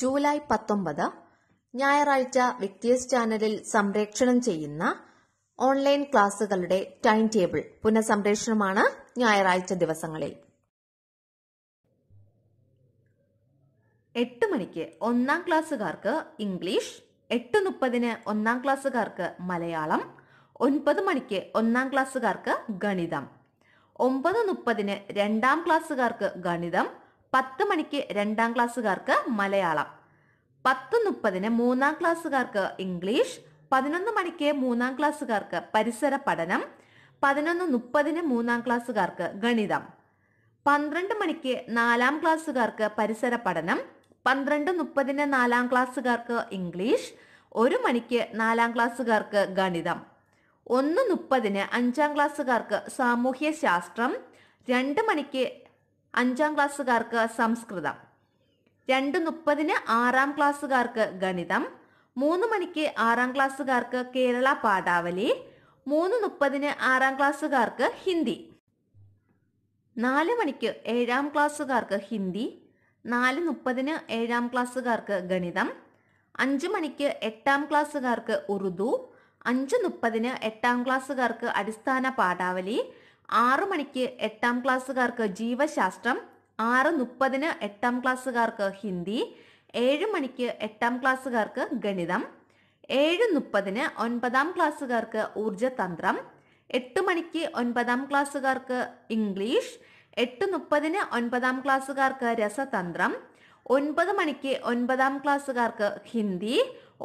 July പത്തൊമ്പത് ഞായറാഴ്ച വിക്ടേഴ്സ് ചാനലിൽ സംപ്രേക്ഷണം ചെയ്യുന്ന ഓൺലൈൻ ക്ലാസുകളുടെ ടൈം ടേബിൾ പുനഃസംപ്രേഷണമാണ് ഞായറാഴ്ച ദിവസങ്ങളിൽ എട്ട് മണിക്ക് ഒന്നാം ക്ലാസ്സുകാർക്ക് ഇംഗ്ലീഷ് എട്ട് മുപ്പതിന് ഒന്നാം ക്ലാസ്സുകാർക്ക് മലയാളം ഒൻപത് മണിക്ക് ഒന്നാം ക്ലാസ്സുകാർക്ക് ഗണിതം ഒമ്പത് മുപ്പതിന് രണ്ടാം ക്ലാസ്സുകാർക്ക് ഗണിതം പത്ത് മണിക്ക് രണ്ടാം ക്ലാസ്സുകാർക്ക് മലയാളം പത്ത് മുപ്പതിന് മൂന്നാം ക്ലാസ്സുകാർക്ക് ഇംഗ്ലീഷ് പതിനൊന്ന് മണിക്ക് മൂന്നാം ക്ലാസ്സുകാർക്ക് പരിസര പഠനം പതിനൊന്ന് മുപ്പതിന് മൂന്നാം ക്ലാസ്സുകാർക്ക് ഗണിതം പന്ത്രണ്ട് മണിക്ക് നാലാം ക്ലാസ്സുകാർക്ക് പരിസര പഠനം പന്ത്രണ്ട് മുപ്പതിന് നാലാം ക്ലാസ്സുകാർക്ക് ഇംഗ്ലീഷ് ഒരു മണിക്ക് നാലാം ക്ലാസ്സുകാർക്ക് ഗണിതം ഒന്ന് മുപ്പതിന് അഞ്ചാം ക്ലാസ്സുകാർക്ക് സാമൂഹ്യ ശാസ്ത്രം രണ്ട് മണിക്ക് അഞ്ചാം ക്ലാസ്സുകാർക്ക് സംസ്കൃതം രണ്ട് മുപ്പതിന് ആറാം ക്ലാസ്സുകാർക്ക് ഗണിതം മൂന്ന് മണിക്ക് ആറാം ക്ലാസ്സുകാർക്ക് കേരള പാഠാവലി മൂന്ന് മുപ്പതിന് ആറാം ക്ലാസ്സുകാർക്ക് ഹിന്ദി നാല് മണിക്ക് ഏഴാം ക്ലാസ്സുകാർക്ക് ഹിന്ദി നാല് മുപ്പതിന് ഏഴാം ക്ലാസ്സുകാർക്ക് ഗണിതം അഞ്ച് മണിക്ക് എട്ടാം ക്ലാസ്സുകാർക്ക് ഉറുദു അഞ്ച് മുപ്പതിന് എട്ടാം ക്ലാസ്സുകാർക്ക് അടിസ്ഥാന പാഠാവലി ആറു മണിക്ക് എട്ടാം ക്ലാസ്സുകാർക്ക് ജീവശാസ്ത്രം ആറ് മുപ്പതിന് എട്ടാം ക്ലാസ്സുകാർക്ക് ഹിന്ദി ഏഴ് മണിക്ക് എട്ടാം ക്ലാസ്സുകാർക്ക് ഗണിതം ഏഴ് മുപ്പതിന് ഒൻപതാം ക്ലാസ്സുകാർക്ക് ഊർജതന്ത്രം എട്ട് മണിക്ക് ഒൻപതാം ക്ലാസ്സുകാർക്ക് ഇംഗ്ലീഷ് എട്ട് മുപ്പതിന് ഒൻപതാം ക്ലാസ്സുകാർക്ക് രസതന്ത്രം ഒൻപത് മണിക്ക് ഒൻപതാം ക്ലാസ്സുകാർക്ക് ഹിന്ദി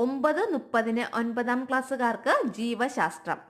ഒമ്പത് മുപ്പതിന് ഒൻപതാം ക്ലാസ്സുകാർക്ക് ജീവശാസ്ത്രം